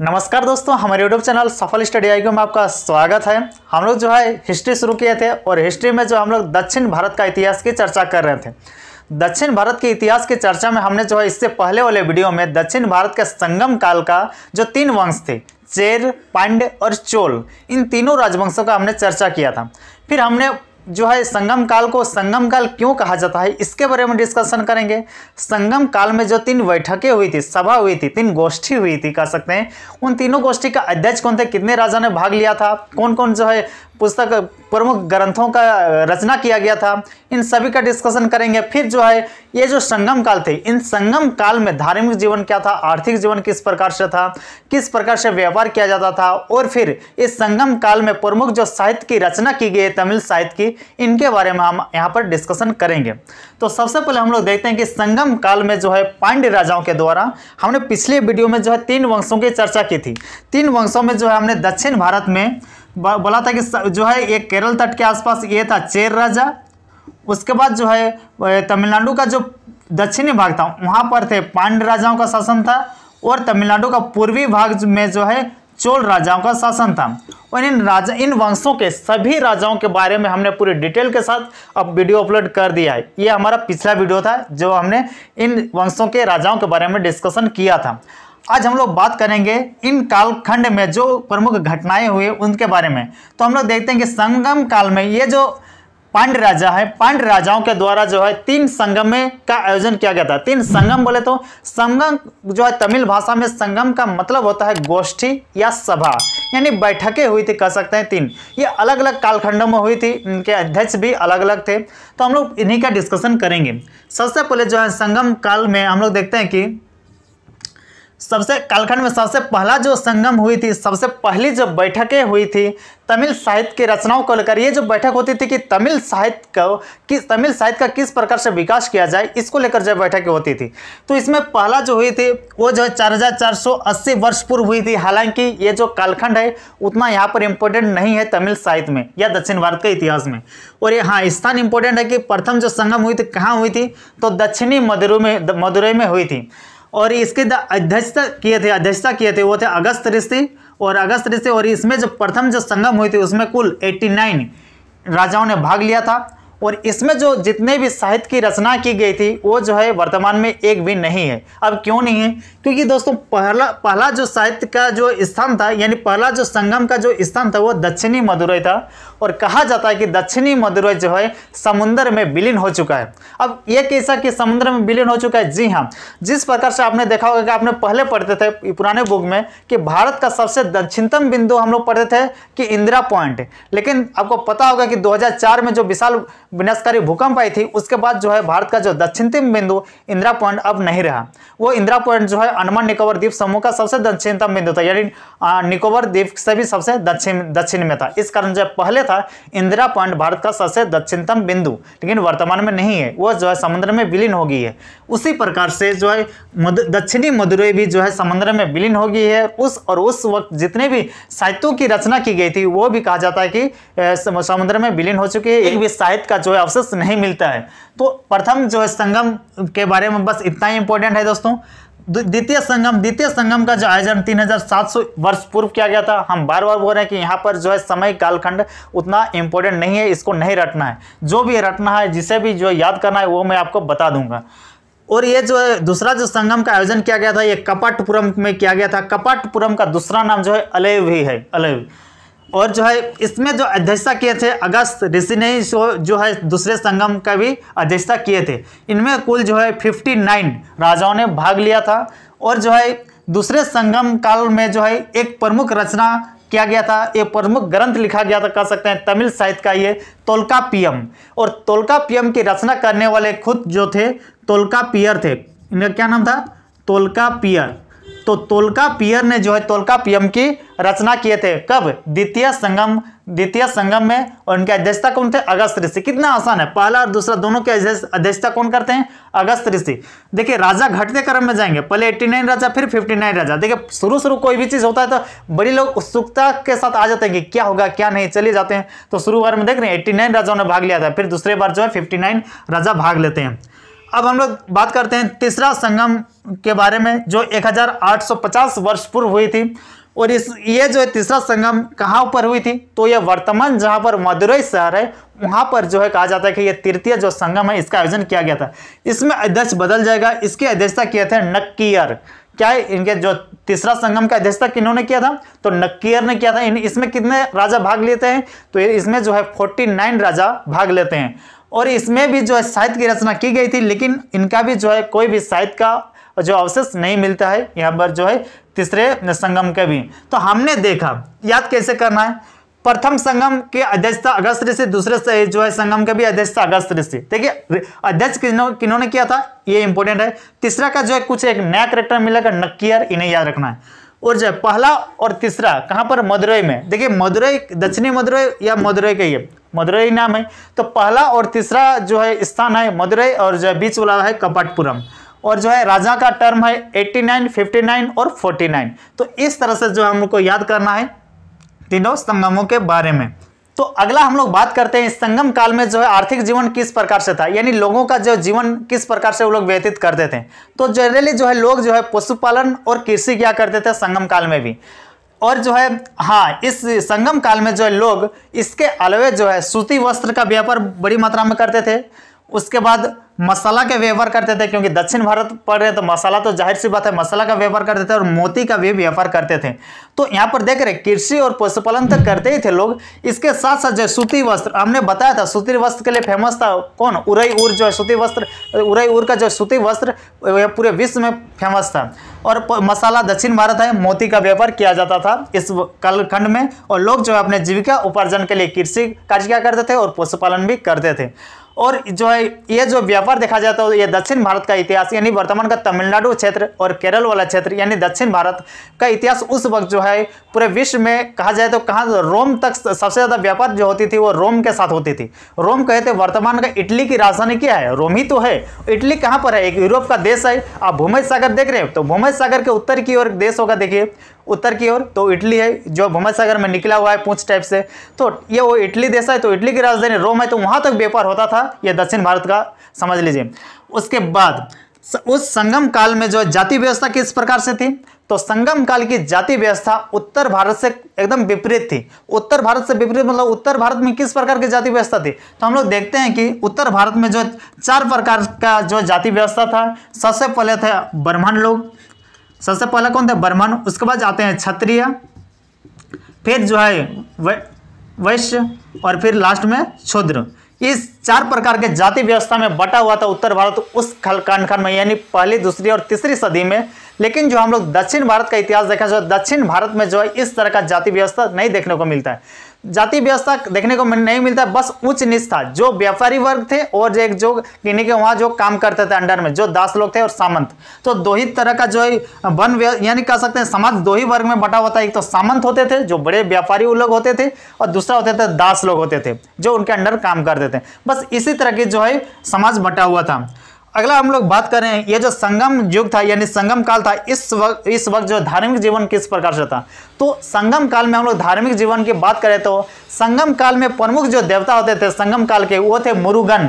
नमस्कार दोस्तों हमारे यूट्यूब चैनल सफल स्टडी आई में आपका स्वागत है हम लोग जो है हिस्ट्री शुरू किए थे और हिस्ट्री में जो हम लोग दक्षिण भारत का इतिहास की चर्चा कर रहे थे दक्षिण भारत के इतिहास की चर्चा में हमने जो है इससे पहले वाले वीडियो में दक्षिण भारत के संगम काल का जो तीन वंश थे चेर पांड्य और चोल इन तीनों राजवंशों का हमने चर्चा किया था फिर हमने जो है संगम काल को संगम काल क्यों कहा जाता है इसके बारे में डिस्कशन करेंगे संगम काल में जो तीन बैठकें हुई थी सभा हुई थी तीन गोष्ठी हुई थी कह सकते हैं उन तीनों गोष्ठी का अध्यक्ष कौन थे कितने राजा ने भाग लिया था कौन कौन जो है पुस्तक प्रमुख ग्रंथों का रचना किया गया था इन सभी का डिस्कशन करेंगे फिर जो है ये जो संगम काल थे इन संगम काल में धार्मिक जीवन क्या था आर्थिक जीवन किस प्रकार से था किस प्रकार से व्यापार किया जाता था और फिर इस संगम काल में प्रमुख जो साहित्य की रचना की गई है तमिल साहित्य की इनके बारे में हम यहाँ पर डिस्कशन करेंगे तो सबसे पहले हम लोग देखते हैं कि संगम काल में जो है पांड्य राजाओं के द्वारा हमने पिछले वीडियो में जो है तीन वंशों की चर्चा की थी तीन वंशों में जो है हमने दक्षिण भारत में बोला था कि जो है ये केरल तट के आसपास ये था चेर राजा उसके बाद जो है तमिलनाडु का जो दक्षिणी भाग था वहाँ पर थे पांड राजाओं का शासन था और तमिलनाडु का पूर्वी भाग में जो है चोल राजाओं का शासन था और इन राजा इन वंशों के सभी राजाओं के बारे में हमने पूरी डिटेल के साथ अब वीडियो अपलोड कर दिया है ये हमारा पिछला वीडियो था जो हमने इन वंशों के राजाओं के बारे में डिस्कशन किया था आज हम लोग बात करेंगे इन कालखंड में जो प्रमुख घटनाएं हुई उनके बारे में तो हम लोग देखते हैं कि संगम काल में ये जो पांड्य राजा है पांड्य राजाओं के द्वारा जो है तीन संगम का आयोजन किया गया था तीन संगम बोले तो संगम जो है तमिल भाषा में संगम का मतलब होता है गोष्ठी या सभा यानी बैठकें हुई थी कह सकते हैं तीन ये अलग अलग कालखंडों में हुई थी इनके अध्यक्ष भी अलग अलग थे तो हम लोग इन्हीं का डिस्कशन करेंगे सबसे पहले जो है संगम काल में हम लोग देखते हैं कि सबसे कालखंड में सबसे पहला जो संगम हुई थी सबसे पहली जो बैठकें हुई थी तमिल साहित्य की रचनाओं को लेकर ये जो बैठक होती थी कि तमिल साहित्य को किस तमिल साहित्य का किस प्रकार से विकास किया जाए इसको लेकर जो बैठकें होती थी तो इसमें पहला जो हुई थी वो जो है चार हज़ार चार सौ अस्सी वर्ष पूर्व हुई थी हालांकि ये जो कालखंड है उतना यहाँ पर इम्पोर्टेंट नहीं है तमिल साहित्य में या दक्षिण भारत के इतिहास में और ये हाँ स्थान इम्पोर्टेंट है कि प्रथम जो संगम हुई थी कहाँ हुई थी तो दक्षिणी मदुरई में मदुरई में हुई थी और इसके अध्यक्षता किए थे अध्यक्षता किए थे वो थे अगस्त ऋषि और अगस्त ऋषि और इसमें जो प्रथम जो संगम हुई थी उसमें कुल 89 राजाओं ने भाग लिया था और इसमें जो जितने भी साहित्य की रचना की गई थी वो जो है वर्तमान में एक भी नहीं है अब क्यों नहीं है क्योंकि दोस्तों पहला पहला जो साहित्य का जो स्थान था यानी पहला जो संगम का जो स्थान था वो दक्षिणी मदुरई था और कहा जाता है कि दक्षिणी मदुरई जो है समुद्र में विलीन हो चुका है अब ये कैसा कि समुद्र में विलीन हो चुका है जी हाँ जिस प्रकार से आपने देखा होगा कि आपने पहले पढ़ते थे पुराने बुक में कि भारत का सबसे दक्षिणतम बिंदु हम लोग पढ़ते थे कि इंदिरा पॉइंट लेकिन आपको पता होगा कि दो में जो विशाल विनाशकारी भूकंप आई थी उसके बाद जो है भारत का जो दक्षिणतम बिंदु इंदिरा पॉइंट अब नहीं रहा वो इंदिरा पॉइंट जो है अंडमान निकोबर द्वीप समूह का सबसे दक्षिणतम बिंदु था यानी निकोबर द्वीप से भी सबसे दक्षिण दक्षिण में था इस कारण जो पहले था इंदिरा पॉइंट भारत का सबसे दक्षिणतम बिंदु लेकिन वर्तमान में नहीं है वह जो है समुद्र में विलीन हो गई है उसी प्रकार से जो है दक्षिणी मदुरई भी जो है समुद्र में विलीन हो गई है उस और उस वक्त जितने भी साहित्यों की रचना की गई थी वो भी कहा जाता है कि समुद्र में विलीन हो चुकी है एक भी साहित्य का का जो है अवशेष नहीं मिलता है तो प्रथम जो है संगम के बारे में बस इतना ही इंपॉर्टेंट है दोस्तों द्वितीय संगम द्वितीय संगम का जो आयोजन 3700 वर्ष पूर्व किया गया था हम बार बार बोल रहे हैं कि यहाँ पर जो है समय कालखंड उतना इंपॉर्टेंट नहीं है इसको नहीं रटना है जो भी रटना है जिसे भी जो याद करना है वो मैं आपको बता दूंगा और ये जो है दूसरा जो संगम का आयोजन किया गया था ये कपाटपुरम में किया गया था कपाटपुरम का दूसरा नाम जो है अलेवी है अलेवी और जो है इसमें जो अध्यक्षता किए थे अगस्त ऋषि ने जो है दूसरे संगम का भी अध्यक्षता किए थे इनमें कुल जो है 59 राजाओं ने भाग लिया था और जो है दूसरे संगम काल में जो है एक प्रमुख रचना किया गया था एक प्रमुख ग्रंथ लिखा गया था कह सकते हैं तमिल साहित्य का ये तोलका पियम और तोलका पियम की रचना करने वाले खुद जो थे तोलका पियर थे इनका क्या नाम था तोलका पियर तो तोलका पियर ने जो है तोलका पियम की रचना किए थे कब द्वितीय संगम द्वितीय संगम में और उनके अध्यक्षता कौन थे अगस्त ऋषि कितना आसान है पहला और दूसरा दोनों के अध्यक्षता कौन करते हैं अगस्त ऋषि देखिए राजा घटते क्रम में जाएंगे पहले 89 राजा फिर 59 राजा देखिए शुरू शुरू कोई भी चीज होता है तो बड़ी लोग उत्सुकता के साथ आ जाते हैं कि क्या होगा क्या नहीं चले जाते हैं तो शुरू बार में देख रहे हैं एट्टी राजाओं ने भाग लिया था फिर दूसरे बार जो है फिफ्टी राजा भाग लेते हैं अब हम लोग बात करते हैं तीसरा संगम के बारे में जो 1850 वर्ष पूर्व हुई थी और इस ये जो है तीसरा संगम कहाँ पर हुई थी तो ये वर्तमान जहाँ पर मदुरई शहर है वहाँ पर जो है कहा जाता है कि ये तृतीय जो संगम है इसका आयोजन किया गया था इसमें अध्यक्ष बदल जाएगा इसकी अध्यक्षता किए थे नक्कीयर क्या है इनके जो तीसरा संगम का अध्यक्षता किन्होंने किया था तो नक्कीयर ने किया था इन इसमें कितने राजा भाग लेते हैं तो इसमें जो है फोर्टी राजा भाग लेते हैं और इसमें भी जो है साहित्य की रचना की गई थी लेकिन इनका भी जो है कोई भी साहित्य का और जो अवशेष नहीं मिलता है यहाँ पर जो है तीसरे संगम के भी तो हमने देखा याद कैसे करना है प्रथम संगम के अध्यक्षता अगस्त ऋषि दूसरे से जो है संगम के भी अध्यक्षता अगस्त ऋषि ठीक है अध्यक्ष किन्होंने किया था ये इंपॉर्टेंट है तीसरा का जो है कुछ एक नया करेक्टर मिलेगा नक्कीयर इन्हें याद रखना है और जो पहला और तीसरा कहाँ पर मदुरई में देखिए मदुरई दक्षिणी मदुरई या मदुरई का ये मदुरई नाम है तो पहला और तीसरा जो है स्थान है मदुरई और जो बीच वाला है कपाटपुरम और जो है राजा का टर्म है 89, 59 और 49 तो इस तरह से जो हम लोग को याद करना है तीनों संगमों के बारे में तो अगला हम लोग बात करते हैं संगम काल में जो है आर्थिक जीवन किस प्रकार से था यानी लोगों का जो जीवन किस प्रकार से वो लोग व्यतीत करते थे तो जनरली जो है लोग जो है पशुपालन और कृषि क्या करते थे संगम काल में भी और जो है हाँ इस संगम काल में जो है लोग इसके अलावे जो है सूती वस्त्र का व्यापार बड़ी मात्रा में करते थे उसके बाद मसाला के व्यवहार करते थे क्योंकि दक्षिण भारत पर है तो मसाला तो जाहिर सी बात है मसाला का व्यापार करते थे और मोती का भी व्यापार करते थे तो यहाँ पर देख रहे कृषि और पशुपालन तो करते ही थे लोग इसके साथ साथ जो सूती वस्त्र हमने बताया था सूती वस्त्र के लिए फेमस था कौन उरई उर जो है सूती वस्त्र उरई उर का जो सूती वस्त्र पूरे विश्व में फेमस था और मसाला दक्षिण भारत है मोती का व्यापार किया जाता था इस कालखंड में और लोग जो है अपने जीविका उपार्जन के लिए कृषि कार्य किया करते थे और पशुपालन भी करते थे और जो है ये जो व्यापार देखा जाता तो है ये दक्षिण भारत का इतिहास यानी वर्तमान का तमिलनाडु क्षेत्र और केरल वाला क्षेत्र यानी दक्षिण भारत का इतिहास उस वक्त जो है पूरे विश्व में कहा जाए तो कहाँ रोम तक सबसे ज़्यादा व्यापार जो होती थी वो रोम के साथ होती थी रोम कहे थे वर्तमान का इटली की राजधानी क्या है रोम ही तो है इटली कहाँ पर है एक यूरोप का देश है आप भूमि सागर देख रहे हैं तो भूमि सागर के उत्तर की ओर देश होगा देखिए उत्तर की ओर तो इटली है जो सागर में निकला हुआ है पूछ टाइप से तो ये वो इटली देश है तो इटली की राजधानी रोम है तो वहाँ तक व्यापार होता था ये दक्षिण भारत का समझ लीजिए उसके बाद उस संगम काल में जो जाति व्यवस्था किस प्रकार से थी तो संगम काल की जाति व्यवस्था उत्तर भारत से एकदम विपरीत थी उत्तर भारत से विपरीत मतलब उत्तर भारत में किस प्रकार की जाति व्यवस्था थी तो हम लोग देखते हैं कि उत्तर भारत में जो चार प्रकार का जो जाति व्यवस्था था सबसे पहले थे ब्राह्मण लोग सबसे पहला कौन था ब्राह्मण उसके बाद आते हैं क्षत्रिय फिर जो है वैश्य और फिर लास्ट में शूद्र इस चार प्रकार के जाति व्यवस्था में बटा हुआ था उत्तर भारत उस कालखंड में यानी पहली दूसरी और तीसरी सदी में लेकिन जो हम लोग दक्षिण भारत का इतिहास देखा जो दक्षिण भारत में जो है इस तरह का जाति व्यवस्था नहीं देखने को मिलता है जाति व्यवस्था देखने को नहीं मिलता बस उच्च नीच था जो व्यापारी वर्ग थे और जो जो किन्हीं के वहाँ जो काम करते थे अंडर में जो दास लोग थे और सामंत तो दो ही तरह का जो है वन यानी कह सकते हैं समाज दो ही वर्ग में बटा हुआ था एक तो सामंत होते थे जो बड़े व्यापारी लोग होते थे और दूसरा होते थे दास लोग होते थे जो उनके अंडर काम करते थे बस इसी तरह की जो है समाज बटा हुआ था अगला हम लोग बात करें ये जो संगम युग था यानी संगम काल था इस वक्त इस वक्त जो धार्मिक जीवन किस प्रकार से था तो संगम काल में हम लोग धार्मिक जीवन की बात करें तो संगम काल में प्रमुख जो देवता होते थे संगम काल के वो थे मुरुगन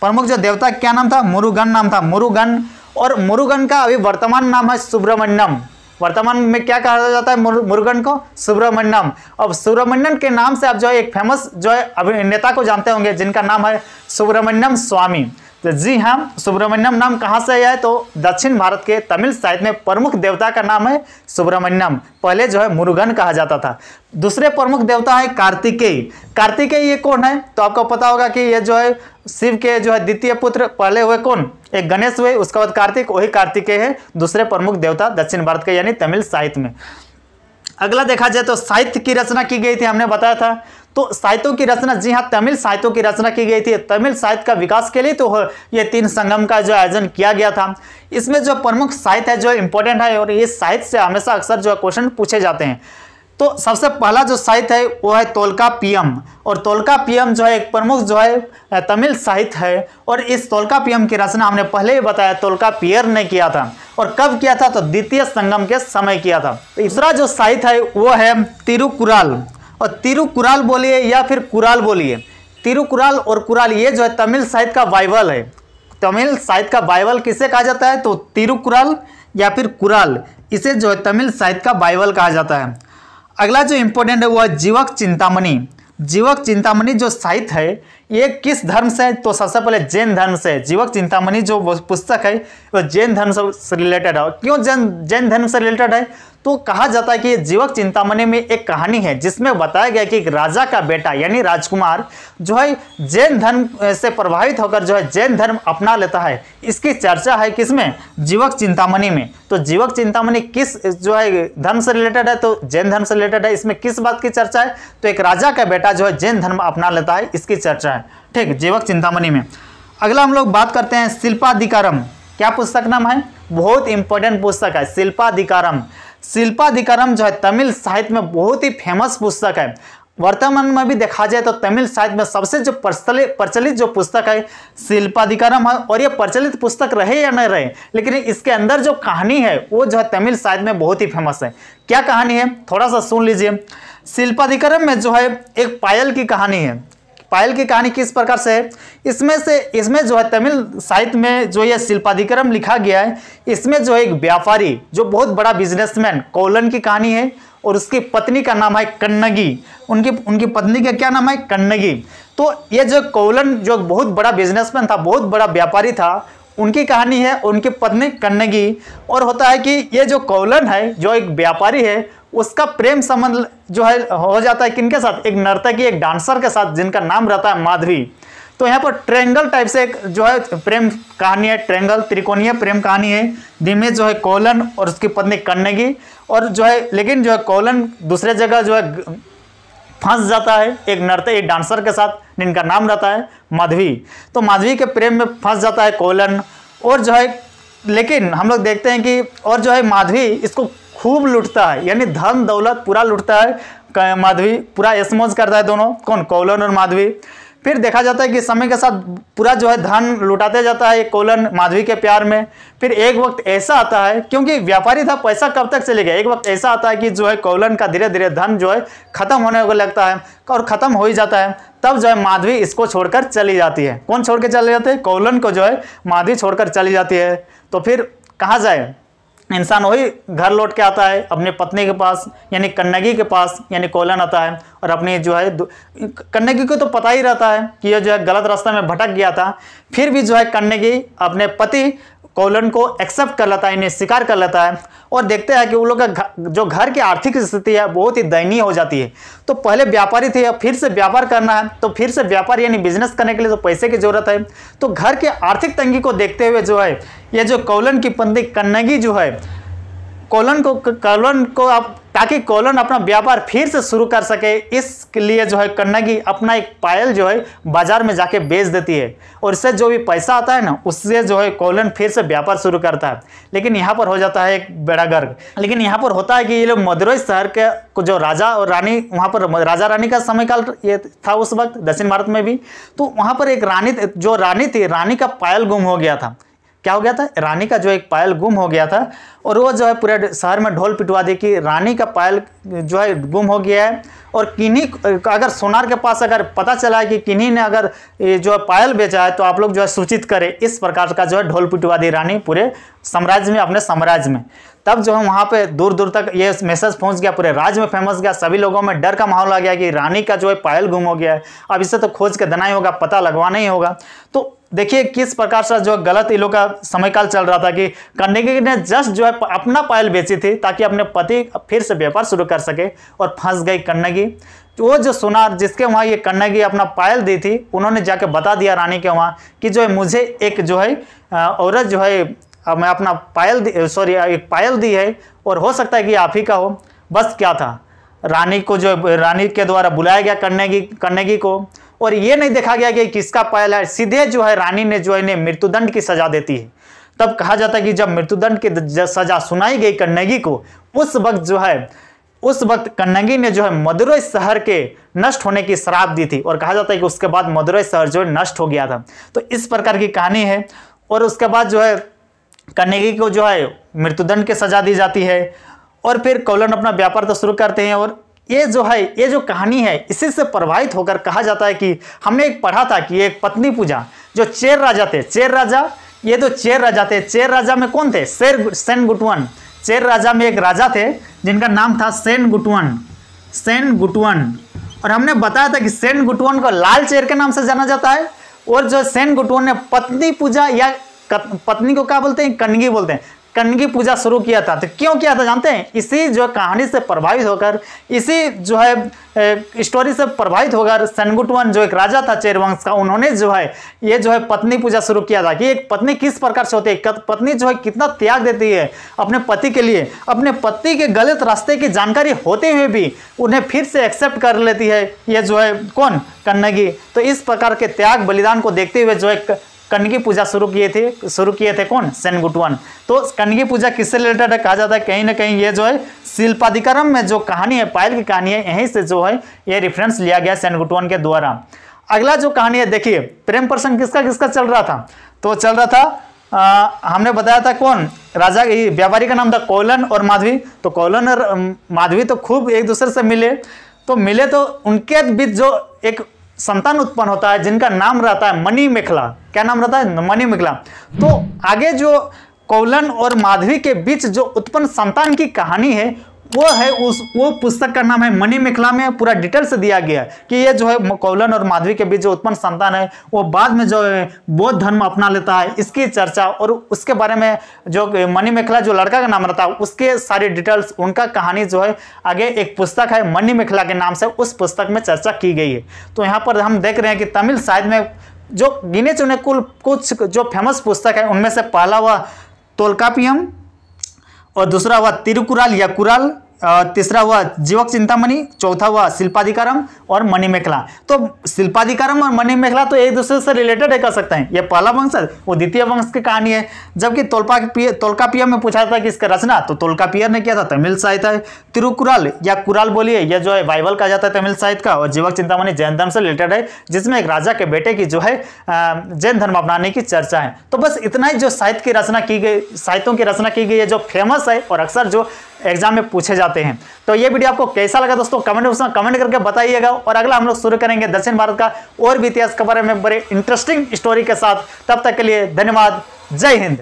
प्रमुख जो देवता क्या नाम था मुरुगन नाम था मुरुगन और मुरुगन का अभी वर्तमान नाम है सुब्रमण्यम वर्तमान में क्या कहा जाता है मुरुगन को सुब्रमण्यम अब सुब्रमण्यम के नाम से आप जो है एक फेमस जो है अभिनेता को जानते होंगे जिनका नाम है सुब्रमण्यम स्वामी तो जी हाँ सुब्रमण्यम नाम कहाँ से आया है तो दक्षिण भारत के तमिल साहित्य में प्रमुख देवता का नाम है सुब्रमण्यम पहले जो है मुरुगन कहा जाता था दूसरे प्रमुख देवता है कार्तिकेय कार्तिकेय ये कौन है तो आपको पता होगा कि ये जो है शिव के जो है द्वितीय पुत्र पहले हुए कौन एक गणेश हुए उसके बाद कार्तिक वही कार्तिकेय है दूसरे प्रमुख देवता दक्षिण भारत के यानी तमिल साहित्य में अगला देखा जाए तो साहित्य की रचना की गई थी हमने बताया था तो साहित्यों की रचना जी हाँ तमिल साहित्यों की रचना की गई थी तमिल साहित्य का विकास के लिए तो ये तीन संगम का जो आयोजन किया गया था इसमें जो प्रमुख साहित्य है जो इम्पोर्टेंट है और ये साहित्य से हमेशा अक्सर जो क्वेश्चन पूछे जाते हैं तो सबसे पहला जो साहित्य है वो है तोलका पीएम और तोलका पीएम जो है एक प्रमुख जो है तमिल साहित्य है और इस तोलका पीएम की रचना हमने पहले ही बताया तोलका पियर ने किया था और कब किया था तो द्वितीय संगम के समय किया था तीसरा जो साहित्य है वो है तिरुकुराल और तिरुकुराल बोलिए या फिर कुराल बोलिए तिरुकुराल और कुराल ये जो है तमिल साहित्य का बाइबल है तमिल साहित्य का बाइबल किसे कहा जाता है तो तिरुकुराल या फिर कुराल इसे जो है तमिल साहित्य का बाइबल कहा जाता है अगला जो इम्पोर्टेंट है वह जीवक चिंतामणि जीवक चिंतामणि जो साहित्य है ये किस धर्म से तो सबसे पहले जैन धर्म से जीवक चिंतामणि जो पुस्तक है वो जैन धर्म से रिलेटेड है क्यों जैन जैन धर्म से रिलेटेड है तो कहा जाता है कि जीवक चिंतामणि में एक कहानी है जिसमें बताया गया कि एक राजा का बेटा यानी राजकुमार जो है जैन धर्म से प्रभावित होकर जो है जैन धर्म अपना लेता है इसकी चर्चा है किसमें जीवक चिंतामणि में तो जीवक चिंतामणि किस जो है धर्म से रिलेटेड है तो जैन धर्म से रिलेटेड है इसमें किस बात की चर्चा है तो एक राजा का बेटा जो है जैन धर्म अपना लेता है इसकी चर्चा है है ठीक जीवक चिंतामणि में अगला हम लोग बात करते हैं शिल्पाधिकारम क्या पुस्तक नाम है बहुत इंपॉर्टेंट पुस्तक है शिल्पाधिकारम शिल्पाधिकारम जो है तमिल साहित्य में बहुत ही फेमस पुस्तक है वर्तमान में भी देखा जाए तो तमिल साहित्य में सबसे जो प्रचलित प्रचलित जो पुस्तक है शिल्पाधिकारम है और ये प्रचलित पुस्तक रहे या नहीं रहे लेकिन इसके अंदर जो कहानी है वो जो है तमिल साहित्य में बहुत ही फेमस है क्या कहानी है थोड़ा सा सुन लीजिए शिल्पाधिकारम में जो है एक पायल की कहानी है पायल की कहानी किस प्रकार से है इसमें से इसमें जो है तमिल साहित्य में जो ये शिल्पाधिक्रम लिखा गया है इसमें जो है एक व्यापारी जो बहुत बड़ा बिजनेसमैन कोलन की कहानी है और उसकी पत्नी का नाम है कन्नगी उनकी उनकी पत्नी का क्या नाम है कन्नगी तो ये जो कोलन जो बहुत बड़ा बिजनेसमैन था बहुत बड़ा व्यापारी था उनकी कहानी है उनकी पत्नी कन्नगी और होता है कि ये जो कोलन है जो एक व्यापारी है उसका प्रेम संबंध जो है हो जाता है किनके साथ एक नर्तकी एक डांसर के साथ जिनका नाम रहता है माधवी तो यहाँ पर ट्रेंगल टाइप से एक जो है प्रेम कहानी है ट्रेंगल त्रिकोणीय प्रेम कहानी है धीमे जो है कौलन और उसकी पत्नी कन्नगी और जो है लेकिन जो है कौलन दूसरे जगह जो है फंस जाता है एक नर्त एक डांसर के साथ जिनका नाम रहता है माधवी तो माधवी के प्रेम में फंस जाता है कौलन और जो है लेकिन हम लोग देखते हैं कि और जो है माधवी इसको खूब लुटता है यानी धन दौलत पूरा लुटता है माधवी पूरा एसमोज करता है दोनों कौन कौलन और माधवी फिर देखा जाता है कि समय के साथ पूरा जो है धन लुटाते जाता है कोलन माधवी के प्यार में फिर एक वक्त ऐसा आता है क्योंकि व्यापारी था पैसा कब तक चले गया एक वक्त ऐसा आता है कि जो है कोलन का धीरे धीरे धन जो है खत्म होने को लगता है और खत्म हो ही जाता है तब जो है माधवी इसको छोड़कर चली जाती है कौन छोड़ के चले जाते हैं कोलन को जो है माधवी छोड़कर चली जाती है तो फिर कहाँ जाए इंसान वही घर लौट के आता है अपने पत्नी के पास यानी कन्नगी के पास यानी कोलन आता है और अपनी जो है कन्नगी को तो पता ही रहता है कि यह जो है गलत रास्ते में भटक गया था फिर भी जो है कन्नगी अपने पति कोलन को एक्सेप्ट कर लेता है इन्हें स्वीकार कर लेता है और देखते हैं कि उन लोग का जो घर की आर्थिक स्थिति है बहुत ही दयनीय हो जाती है तो पहले व्यापारी थे फिर से व्यापार करना है तो फिर से व्यापार यानी बिजनेस करने के लिए तो पैसे की जरूरत है तो घर के आर्थिक तंगी को देखते हुए जो है यह जो कौलन की पंदी कन्नगी जो है कॉलन को कॉलन को आप ताकि कॉलन अपना व्यापार फिर से शुरू कर सके इसके लिए जो है कन्नगी अपना एक पायल जो है बाजार में जाके बेच देती है और इससे जो भी पैसा आता है ना उससे जो है कॉलन फिर से व्यापार शुरू करता है लेकिन यहाँ पर हो जाता है एक बेड़ा गर्ग लेकिन यहाँ पर होता है कि ये लोग मदुरई शहर के जो राजा और रानी वहाँ पर राजा रानी का काल ये था उस वक्त दक्षिण भारत में भी तो वहाँ पर एक रानी जो रानी थी रानी का पायल गुम हो गया था क्या हो गया था रानी का जो एक पायल गुम हो गया था और वो जो है पूरे शहर में ढोल पिटवा दी कि रानी का पायल जो है गुम हो गया है और किन्हीं अगर सोनार के पास अगर पता चला है कि किन्हीं ने अगर जो है पायल बेचा है तो आप लोग जो है सूचित करें इस प्रकार का जो है ढोल पिटवा दी रानी पूरे साम्राज्य में अपने साम्राज्य में तब जो है वहाँ पे दूर दूर तक ये मैसेज पहुँच गया पूरे राज्य में फेमस गया सभी लोगों में डर का माहौल आ गया कि रानी का जो है पायल गुम हो गया है अब इसे तो खोज के देना ही होगा पता लगवाना ही होगा तो देखिए किस प्रकार से जो गलत इन लोग का समयकाल चल रहा था कि कन्नेगी ने जस्ट जो है अपना पायल बेची थी ताकि अपने पति फिर से व्यापार शुरू कर सके और फंस गई कन्नगी वो जो सुनार जिसके वहाँ ये कन्नगी अपना पायल दी थी उन्होंने जाके बता दिया रानी के वहाँ कि जो है मुझे एक जो है औरत जो है मैं अपना पायल सॉरी एक पायल दी है और हो सकता है कि आप ही का हो बस क्या था रानी को जो रानी के द्वारा बुलाया गया कन्नेगी कन्नगी को और ये नहीं देखा गया कि किसका पायल है सीधे जो है रानी ने जो है इन्हें मृत्युदंड की सजा देती है तब कहा जाता है कि जब मृत्युदंड की सजा सुनाई गई कन्नगी को उस वक्त जो है उस वक्त कन्नगी ने जो है मदुरई शहर के नष्ट होने की शराब दी थी और कहा जाता है कि उसके बाद मदुरई शहर जो है नष्ट हो गया था तो इस प्रकार की कहानी है और उसके बाद जो है कन्नगी को जो है मृत्युदंड की सजा दी जाती है और फिर कौलन अपना व्यापार तो शुरू करते हैं और ये जो है ये जो कहानी है इसी से प्रभावित होकर कहा जाता है कि हमने एक पढ़ा था कि एक पत्नी पूजा जो चेर राजा थे चेर राजा ये तो चेर राजा थे चेर राजा में कौन थे शेर सेन गुटवन चेर राजा में एक राजा थे जिनका नाम था सेन गुटवन सेन गुटवन और हमने बताया था कि सेन गुटवन को लाल चेर के नाम से जाना जाता है और जो सेन गुटवन ने पत्नी पूजा या पत्नी को क्या बोलते हैं कनगी बोलते हैं कर्ण की पूजा शुरू किया था तो क्यों किया था जानते हैं इसी जो कहानी से प्रभावित होकर इसी जो है स्टोरी से प्रभावित होकर सनगुटवन जो एक राजा था चेर वंश का उन्होंने जो है ये जो है पत्नी पूजा शुरू किया था कि एक पत्नी किस प्रकार से होती है पत्नी जो है कितना त्याग देती है अपने पति के लिए अपने पति के गलत रास्ते की जानकारी होते हुए भी उन्हें फिर से एक्सेप्ट कर लेती है ये जो है कौन कन्नगी तो इस प्रकार के त्याग बलिदान को देखते हुए जो है कनगी पूजा शुरू किए थे शुरू किए थे कौन सेन गुटवन तो कनगी पूजा किससे रिलेटेड है कहा जाता है कहीं ना कहीं ये जो है शिल्पाधिकरम में जो कहानी है पायल की कहानी है यहीं से जो है ये रेफरेंस लिया गया सेन गुटवन के द्वारा अगला जो कहानी है देखिए प्रेम प्रसंग किसका किसका चल रहा था तो चल रहा था आ, हमने बताया था कौन राजा व्यापारी का नाम था कौलन और माधवी तो कौलन और माधवी तो खूब एक दूसरे से मिले तो मिले तो उनके बीच जो एक संतान उत्पन्न होता है जिनका नाम रहता है मनी मिखला क्या नाम रहता है मनी मिखला तो आगे जो कौलन और माधवी के बीच जो उत्पन्न संतान की कहानी है वो है उस वो पुस्तक का नाम है मणि मिखला में पूरा डिटेल से दिया गया है कि ये जो है कौलन और माधवी के बीच जो उत्पन्न संतान है वो बाद में जो है बौद्ध धर्म अपना लेता है इसकी चर्चा और उसके बारे में जो मणि मिखला जो लड़का का नाम रहता है उसके सारे डिटेल्स उनका कहानी जो है आगे एक पुस्तक है मणि मिखला के नाम से उस पुस्तक में चर्चा की गई है तो यहाँ पर हम देख रहे हैं कि तमिल साहित्य में जो गिने चुने कुल कुछ जो फेमस पुस्तक है उनमें से पहला हुआ तोलकापियम और दूसरा हुआ तिरुकुराल या कुराल तीसरा हुआ जीवक चिंतामणि चौथा हुआ शिल्पाधिकारम और मणि तो शिल्पाधिकारम और मणि तो एक दूसरे से रिलेटेड है कर सकते हैं ये पहला वंश है वो द्वितीय वंश की कहानी है जबकि तोलपा तोलका पियर में पूछा था कि इसका रचना तो तोलका पियर ने किया था तमिल साहित्य तिरुकुराल या कुराल बोलिए यह जो है बाइबल कहा जाता है तमिल साहित्य का और जीवक चिंतामणि जैन धर्म से रिलेटेड है जिसमें एक राजा के बेटे की जो है जैन धर्म अपनाने की चर्चा है तो बस इतना ही जो साहित्य की रचना की गई साहित्यों की रचना की गई है जो फेमस है और अक्सर जो एग्जाम में पूछे जाते हैं तो ये वीडियो आपको कैसा लगा दोस्तों कमेंट बॉक्स में कमेंट करके बताइएगा और अगला हम लोग शुरू करेंगे दक्षिण भारत का और भी इतिहास के बारे में बड़े इंटरेस्टिंग स्टोरी के साथ तब तक के लिए धन्यवाद जय हिंद